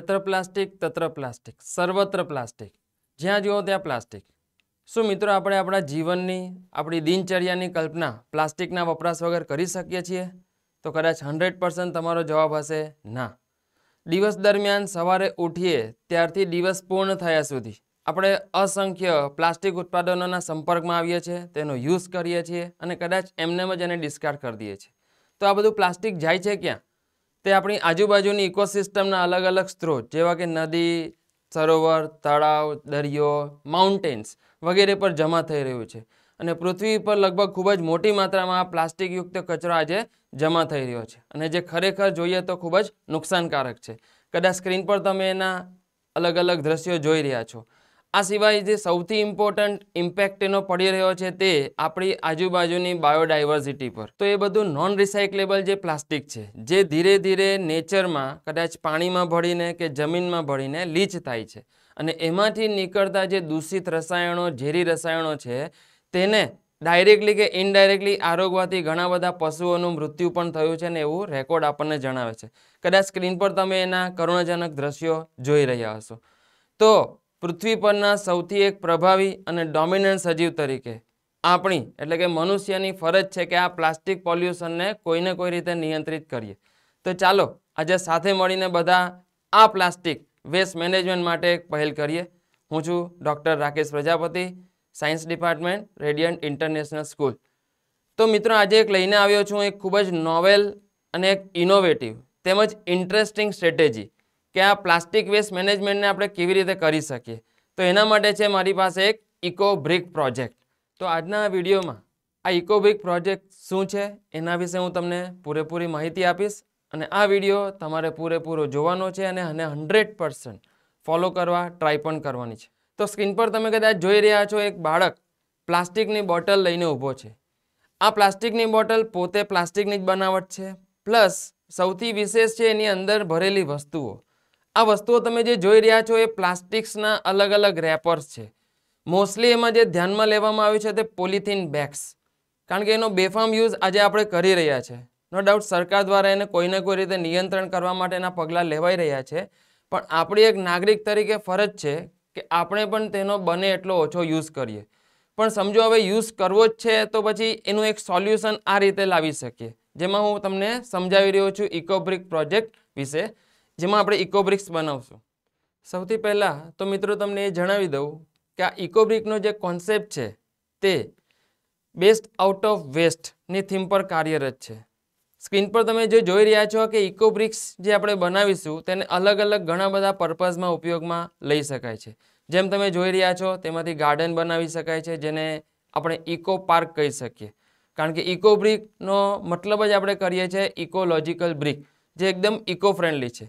યત્ર plastic તત્ર plastic સર્વત્ર plastic જ્યાં જુઓ ત્યાં પ્લાસ્ટિક શું મિત્રો આપણે આપણા જીવનની આપણી દિનચર્યાની કલ્પના પ્લાસ્ટિકના વપરાશ વગર કરી શકીએ છીએ તો કદાચ હંડ્રેડ પર્સન્ટ તમારો જવાબ હશે ના દિવસ દરમિયાન સવારે ઉઠીએ ત્યારથી દિવસ પૂર્ણ થયા સુધી આપણે અસંખ્ય પ્લાસ્ટિક ઉત્પાદનોના સંપર્કમાં આવીએ છીએ તેનો યુઝ કરીએ છીએ અને કદાચ એમનેમ જ એને ડિસ્કાર્ડ કરી દઈએ છીએ તો આ બધું પ્લાસ્ટિક જાય છે ક્યાં તે આપણી આજુબાજુની ઇકોસિસ્ટમના અલગ અલગ સ્ત્રોત જેવા કે નદી સરોવર તળાવ દરિયો માઉન્ટેન્સ વગેરે પર જમા થઈ રહ્યું છે અને પૃથ્વી પર લગભગ ખૂબ જ મોટી માત્રામાં પ્લાસ્ટિકયુક્ત કચરો આજે જમા થઈ રહ્યો છે અને જે ખરેખર જોઈએ તો ખૂબ જ નુકસાનકારક છે કદાચ સ્ક્રીન પર તમે એના અલગ અલગ દ્રશ્યો જોઈ રહ્યા છો આ સિવાય જે સૌથી ઇમ્પોર્ટન્ટ ઇમ્પેક્ટ એનો પડી રહ્યો છે તે આપણી આજુબાજુની બાયોડાયવર્સિટી પર તો એ બધું નોન રિસાયકલેબલ જે પ્લાસ્ટિક છે જે ધીરે ધીરે નેચરમાં કદાચ પાણીમાં ભળીને કે જમીનમાં ભળીને લીચ થાય છે અને એમાંથી નીકળતા જે દૂષિત રસાયણો ઝેરી રસાયણો છે તેને ડાયરેક્ટલી કે ઇનડાયરેક્ટલી આરોગવાથી ઘણા બધા પશુઓનું મૃત્યુ પણ થયું છે ને એવું રેકોર્ડ આપણને જણાવે છે કદાચ સ્ક્રીન પર તમે એના કરુણાજનક દ્રશ્યો જોઈ રહ્યા હશો તો પૃથ્વી પરના સૌથી એક પ્રભાવી અને ડોમિનન્ટ સજીવ તરીકે આપણી એટલે કે મનુષ્યની ફરજ છે કે આ પ્લાસ્ટિક પોલ્યુશનને કોઈને કોઈ રીતે નિયંત્રિત કરીએ તો ચાલો આજે સાથે મળીને બધા આ પ્લાસ્ટિક વેસ્ટ મેનેજમેન્ટ માટે એક પહેલ કરીએ હું છું doctor Rakesh Prajapati science department radiant international school તો મિત્રો આજે એક લઈને આવ્યો છું એક ખૂબ જ નોવેલ અને એક ઇનોવેટિવ તેમજ ઇન્ટરેસ્ટિંગ સ્ટ્રેટેજી કે આ પ્લાસ્ટિક વેસ્ટ મેનેજમેન્ટને આપણે કેવી રીતે કરી શકીએ તો એના માટે છે મારી પાસે એક ઇકો બ્રિક પ્રોજેક્ટ તો આજના વિડીયોમાં આ ઇકો બ્રિક પ્રોજેક્ટ શું છે એના વિશે હું તમને પૂરેપૂરી માહિતી આપીશ અને આ વિડીયો તમારે પૂરેપૂરો જોવાનો છે અને આને હંડ્રેડ પર્સન્ટ ફોલો કરવા ટ્રાય પણ કરવાની છે તો સ્ક્રીન પર તમે કદાચ જોઈ રહ્યા છો એક બાળક પ્લાસ્ટિકની બોટલ લઈને ઊભો છે આ પ્લાસ્ટિકની બોટલ પોતે પ્લાસ્ટિકની જ બનાવટ છે પ્લસ સૌથી વિશેષ છે એની અંદર ભરેલી વસ્તુઓ આ વસ્તુઓ તમે જે જોઈ રહ્યા છો એ પ્લાસ્ટિક્સના અલગ અલગ રેપર્સ છે મોસ્ટલી એમાં જે ધ્યાનમાં લેવામાં આવ્યું છે તે પોલિથીન બેગ્સ કારણ કે એનો બેફામ યુઝ આજે આપણે કરી રહ્યા છે નો ડાઉટ સરકાર દ્વારા એને કોઈને કોઈ રીતે નિયંત્રણ કરવા માટેના પગલાં લેવાઈ રહ્યા છે પણ આપણી એક નાગરિક તરીકે ફરજ છે કે આપણે પણ તેનો બને એટલો ઓછો યુઝ કરીએ પણ સમજો હવે યુઝ કરવો જ છે તો પછી એનું એક સોલ્યુશન આ રીતે લાવી શકીએ જેમાં હું તમને સમજાવી રહ્યો છું ઇકોબ્રિક પ્રોજેક્ટ વિશે જેમાં આપણે ઇકોબ્રિક્સ બનાવશું સૌથી પહેલાં તો મિત્રો તમને એ જણાવી દઉં કે આ ઇકોબ્રિકનો જે કોન્સેપ્ટ છે તે બેસ્ટ આઉટ ઓફ વેસ્ટની થીમ પર કાર્યરત છે સ્ક્રીન પર તમે જે જોઈ રહ્યા છો કે ઇકોબ્રિક્સ જે આપણે બનાવીશું તેને અલગ અલગ ઘણા બધા પર્પઝમાં ઉપયોગમાં લઈ શકાય છે જેમ તમે જોઈ રહ્યા છો તેમાંથી ગાર્ડન બનાવી શકાય છે જેને આપણે ઇકો પાર્ક કહી શકીએ કારણ કે ઇકો બ્રિકનો મતલબ જ આપણે કરીએ છીએ ઇકોલોજીકલ બ્રિક જે એકદમ ઇકો ફ્રેન્ડલી છે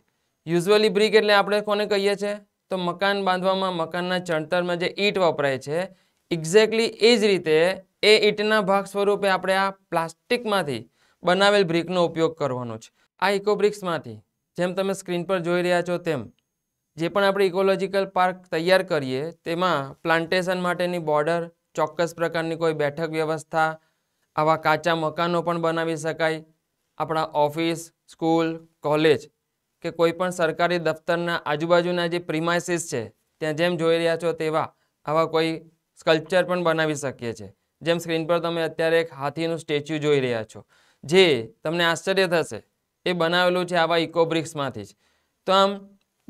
યુઝવલી બ્રિક એટલે આપણે કોને કહીએ છીએ તો મકાન બાંધવામાં મકાનના ચણતરમાં જે ઈંટ વપરાય છે એક્ઝેક્ટલી એ જ રીતે એ ઈંટના ભાગ સ્વરૂપે આપણે આ પ્લાસ્ટિકમાંથી બનાવેલ બ્રિકનો ઉપયોગ કરવાનો છે આ ઇકોબ્રિક્સમાંથી જેમ તમે સ્ક્રીન પર જોઈ રહ્યા છો તેમ જે પણ આપણે ઇકોલોજીકલ પાર્ક તૈયાર કરીએ તેમાં પ્લાન્ટેશન માટેની બોર્ડર ચોક્કસ પ્રકારની કોઈ બેઠક વ્યવસ્થા આવા કાચા મકાનો પણ બનાવી શકાય આપણા ઓફિસ સ્કૂલ કોલેજ કે કોઈપણ સરકારી દફતરના આજુબાજુના જે પ્રિમાઇસીસ છે ત્યાં જેમ જોઈ રહ્યા છો તેવા આવા કોઈ સ્કલ્પચર પણ બનાવી શકીએ છીએ જેમ સ્ક્રીન પર તમે અત્યારે એક હાથીનું સ્ટેચ્યુ જોઈ રહ્યા છો જે તમને આશ્ચર્ય થશે એ બનાવેલું છે આવા ઇકોબ્રિક્સમાંથી જ તો આમ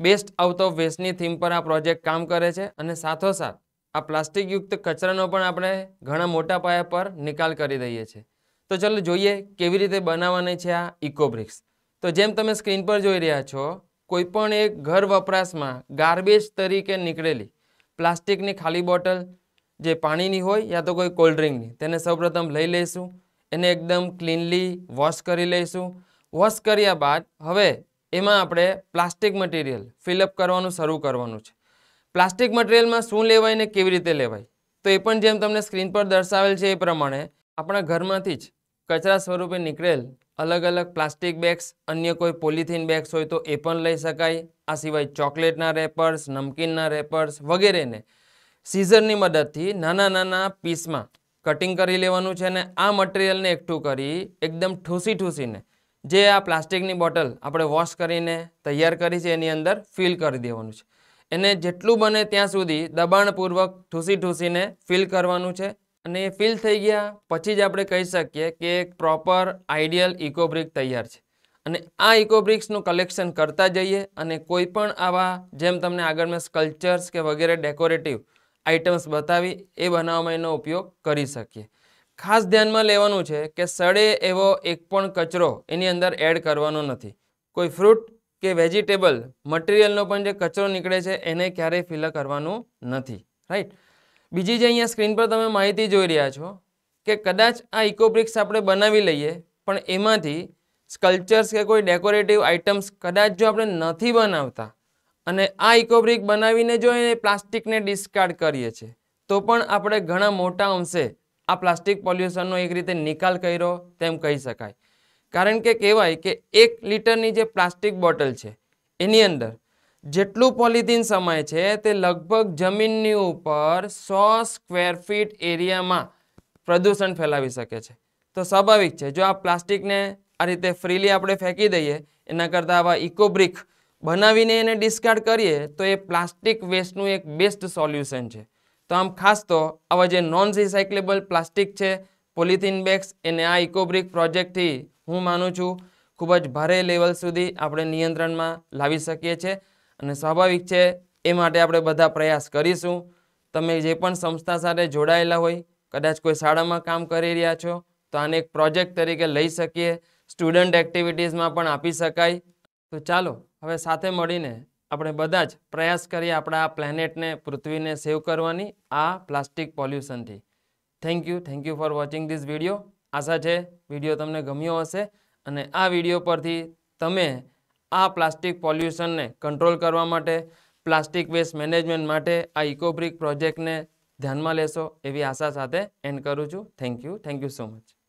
બેસ્ટ આઉટ ઓફ વેસ્ટની થીમ પર આ પ્રોજેક્ટ કામ કરે છે અને સાથોસાથ આ પ્લાસ્ટિકયુક્ત કચરાનો પણ આપણે ઘણા મોટા પાયા પર નિકાલ કરી દઈએ છીએ તો ચાલો જોઈએ કેવી રીતે બનાવવાની છે આ ઇકોબ્રિક્સ તો જેમ તમે સ્ક્રીન પર જોઈ રહ્યા છો કોઈપણ એક ઘર વપરાશમાં ગાર્બેજ તરીકે નીકળેલી પ્લાસ્ટિકની ખાલી બોટલ જે પાણીની હોય યા તો કોઈ કોલ્ડ્રિંકની તેને સૌપ્રથમ લઈ લઈશું એને એકદમ ક્લીનલી વોશ કરી લઈશું વોશ કર્યા બાદ હવે એમાં આપણે પ્લાસ્ટિક મટીરિયલ ફિલઅપ કરવાનું શરૂ કરવાનું છે પ્લાસ્ટિક મટીરિયલમાં શું લેવાય ને કેવી રીતે લેવાય તો એ પણ જેમ તમને સ્ક્રીન પર દર્શાવેલ છે એ પ્રમાણે આપણા ઘરમાંથી જ કચરા સ્વરૂપે નીકળેલ અલગ અલગ પ્લાસ્ટિક બેગ્સ અન્ય કોઈ પોલિથીન બેગ્સ હોય તો એ પણ લઈ શકાય આ સિવાય ચોકલેટના રેપર્સ નમકીનના રેપર્સ વગેરેને સીઝરની મદદથી નાના નાના પીસમાં કટિંગ કરી લેવાનું છે અને આ મટીરિયલને એકઠું કરી એકદમ ઠૂસી ઠૂસીને જે આ પ્લાસ્ટિકની બોટલ આપણે વોશ કરીને તૈયાર કરી છે એની અંદર ફિલ કરી દેવાનું છે એને જેટલું બને ત્યાં સુધી દબાણપૂર્વક ઠૂસી ઠૂસીને ફિલ કરવાનું છે અને ફિલ થઈ ગયા પછી જ આપણે કહી શકીએ કે એક પ્રોપર આઈડિયલ ઇકોબ્રિક તૈયાર છે અને આ ઇકોબ્રિક્સનું કલેક્શન કરતા જઈએ અને કોઈ પણ આવા જેમ તમને આગળ મેં સ્કલ્ચર્સ કે વગેરે ડેકોરેટિવ આઇટમ્સ બતાવી એ બનાવવામાં એનો ઉપયોગ કરી શકીએ ખાસ ધ્યાનમાં લેવાનું છે કે સડે એવો એક પણ કચરો એની અંદર એડ કરવાનો નથી કોઈ ફ્રૂટ કે વેજીટેબલ મટીરિયલનો પણ જે કચરો નીકળે છે એને ક્યારેય ફિલ કરવાનું નથી રાઈટ બીજી જે અહીંયા સ્ક્રીન પર તમે માહિતી જોઈ રહ્યા છો કે કદાચ આ ઇકો બ્રિક્સ આપણે બનાવી લઈએ પણ એમાંથી સ્કલ્ચર્સ કે કોઈ ડેકોરેટિવ આઇટમ્સ કદાચ જો આપણે નથી બનાવતા અને આ ઇકો બ્રિક બનાવીને જો એ પ્લાસ્ટિકને ડિસ્કાર્ડ કરીએ છીએ તો પણ આપણે ઘણા મોટા અંશે આ પ્લાસ્ટિક પોલ્યુશનનો એક રીતે નિકાલ કર્યો તેમ કહી શકાય કારણ કે કહેવાય કે એક લીટરની જે પ્લાસ્ટિક બોટલ છે એની અંદર જેટલું પોલિથીન સમાય છે તે લગભગ જમીનની ઉપર સો સ્ક્વેર ફીટ એરિયામાં પ્રદૂષણ ફેલાવી શકે છે તો સ્વાભાવિક છે જો આ પ્લાસ્ટિકને આ રીતે ફ્રીલી આપણે ફેંકી દઈએ એના કરતાં આવા ઇકોબ્રિક બનાવીને એને ડિસ્કાર્ડ કરીએ તો એ પ્લાસ્ટિક વેસ્ટનું એક બેસ્ટ સોલ્યુશન છે તો આમ ખાસ તો આવા જે નોન રિસાયકલેબલ પ્લાસ્ટિક છે પોલિથીન બેગ્સ એને આ ઇકોબ્રિક પ્રોજેક્ટથી હું માનું છું ખૂબ જ ભારે લેવલ સુધી આપણે નિયંત્રણમાં લાવી શકીએ છીએ અને સ્વાભાવિક છે એ માટે આપણે બધા પ્રયાસ કરીશું તમે જે પણ સંસ્થા સાથે જોડાયેલા હોય કદાચ કોઈ શાળામાં કામ કરી રહ્યા છો તો આને એક પ્રોજેક્ટ તરીકે લઈ શકીએ સ્ટુડન્ટ એક્ટિવિટીઝમાં પણ આપી શકાય તો ચાલો હવે સાથે મળીને આપણે બધા જ પ્રયાસ કરીએ આપણા આ પ્લેનેટને પૃથ્વીને સેવ કરવાની આ પ્લાસ્ટિક પોલ્યુશનથી thank you thank you for watching this video આશા છે વિડીયો તમને ગમ્યો હશે અને આ વિડીયો પરથી તમે આ પ્લાસ્ટિક પોલ્યુશનને કંટ્રોલ કરવા માટે પ્લાસ્ટિક વેસ્ટ મેનેજમેન્ટ માટે આ ઇકોબ્રિક પ્રોજેક્ટને ધ્યાનમાં લેશો એવી આશા સાથે એન્ડ કરું છું thank you thank you so much